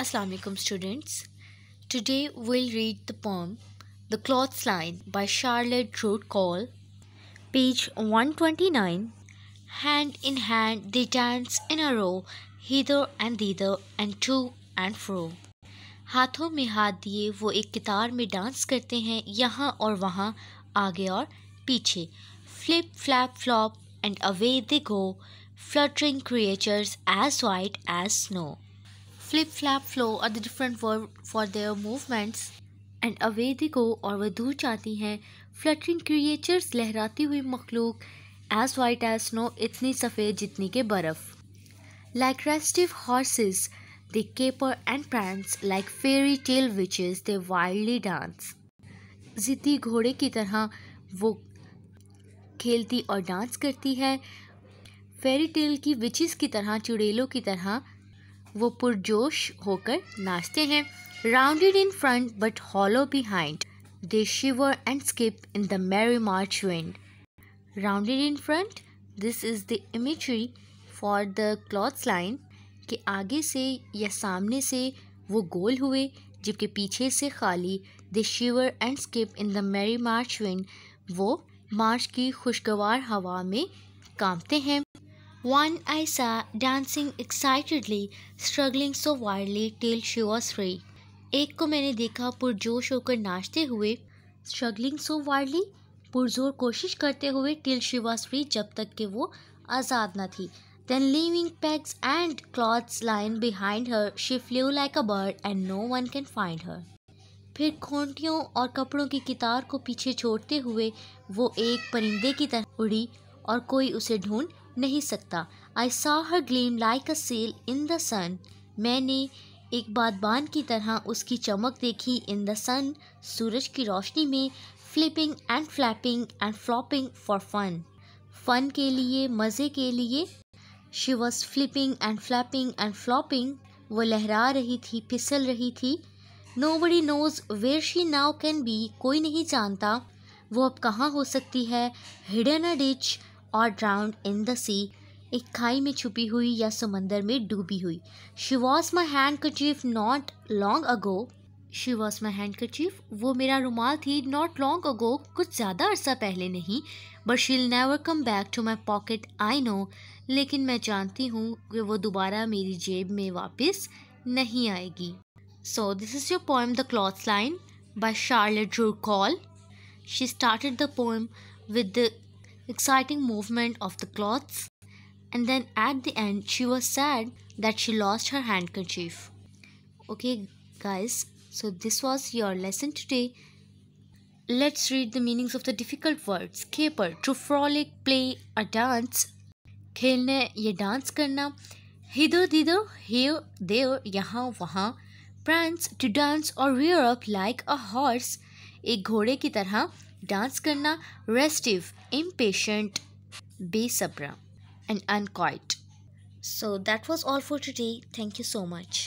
Assalamu alaikum students. Today we'll read the poem The Clothesline by Charlotte Root Call, page 129. Hand in hand they dance in a row, hither and thither and to and fro. हाथों में हाथ दिए वो एक कितार में dance करते हैं यहाँ और वहाँ आगे और पीछे flip flap flop and away they go fluttering creatures as white as snow flip flap flow are the different verb for their movements and away they को और वह दूर जाती hain fluttering creatures lehrati hui मखलूक as white as snow itni safed jitni ke barf like restive horses they caper and prance like fairy tale witches they wildly dance जिद्दी ghode ki tarah wo खेलती और dance करती है fairy tale की witches की तरह चुड़ैलों की तरह वो पुरजोश होकर नाचते हैं rounded in front but hollow behind they shiver and skip in the merry March wind rounded in front this is the imagery for the cloth line के आगे से या सामने से वो गोल हुए जबकि पीछे से खाली the shiver and skip in the merry March wind वो मार्च की खुशगवार हवा में कांपते हैं One I saw dancing excitedly, struggling so wildly till she was free. एक को मैंने देखा पुरजोश होकर नाचते हुए स्ट्रगलिंग सो वार्डली पुरजोर कोशिश करते हुए till she was free जब तक कि वो आज़ाद ना थी Then leaving pegs and cloths lying behind her, she flew like a bird and no one can find her. फिर खोटियों और कपड़ों की कितार को पीछे छोड़ते हुए वो एक परिंदे की तरह उड़ी और कोई उसे ढूंढ नहीं सकता I saw her gleam like a sail in the sun मैंने एक बादबान की तरह उसकी चमक देखी इन द सन सूरज की रोशनी में flipping and flapping and flopping for fun fun के लिए मज़े के लिए she was flipping and flapping and flopping वो लहरा रही थी फिसल रही थी nobody knows where she now can be कोई नहीं जानता वो अब कहाँ हो सकती है hidden a ditch or drowned in the sea एक खाई में छुपी हुई या समंदर में डूबी हुई she was my handkerchief not long ago she was my handkerchief वो मेरा रुमाल थी नॉट लॉन्ग अगो कुछ ज़्यादा अरसा पहले नहीं but she'll never come back to my pocket I know लेकिन मैं जानती हूँ कि वो दोबारा मेरी जेब में वापस नहीं आएगी so this is your poem the cloth line by Charlotte Zolotow she started the poem with the exciting movement of the cloths, and then at the end, she was sad that she lost her handkerchief. Okay, guys, so this was your lesson today. Let's read the meanings of the difficult words. Caper, to frolic, play, a dance. खेलने ये dance करना hither dido, here, there, यहाँ वहाँ Prance to dance or rear up like a horse. एक घोड़े की तरह dance करना रेस्टिव इम्पेशेंट बेसब्रा and unquiet So that was all for today. Thank you so much.